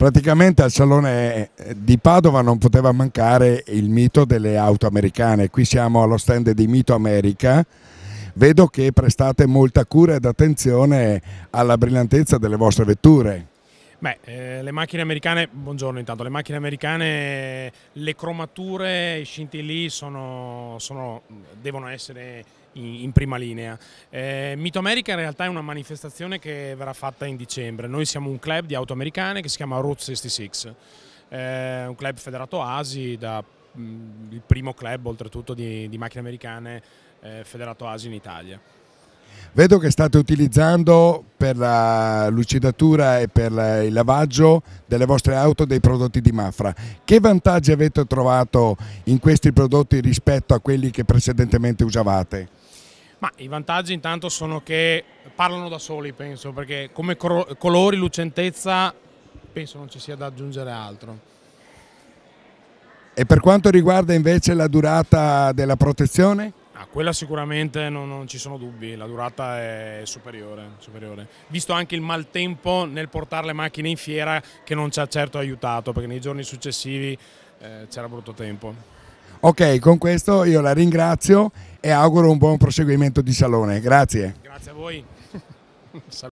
praticamente al Salone di Padova non poteva mancare il mito delle auto americane. Qui siamo allo stand di Mito America. Vedo che prestate molta cura ed attenzione alla brillantezza delle vostre vetture. Beh, eh, le macchine americane, buongiorno intanto, le macchine americane, le cromature, i scintilli sono, sono, devono essere in, in prima linea. Eh, Mito America in realtà è una manifestazione che verrà fatta in dicembre. Noi siamo un club di auto americane che si chiama Route 66, eh, un club federato ASI, da, mh, mm, il primo club oltretutto di, di macchine americane eh, federato ASI in Italia. Vedo che state utilizzando per la lucidatura e per il lavaggio delle vostre auto dei prodotti di Mafra. Che vantaggi avete trovato in questi prodotti rispetto a quelli che precedentemente usavate? Ma I vantaggi intanto sono che parlano da soli, penso, perché come colori, lucentezza, penso non ci sia da aggiungere altro. E per quanto riguarda invece la durata della protezione? Ah, quella sicuramente non, non, ci sono dubbi, la durata è superiore, superiore, Visto anche il maltempo nel portare le macchine in fiera che non ci ha certo aiutato perché nei giorni successivi eh, c'era brutto tempo. Ok, con questo io la ringrazio e auguro un buon proseguimento di salone. Grazie. Grazie a voi.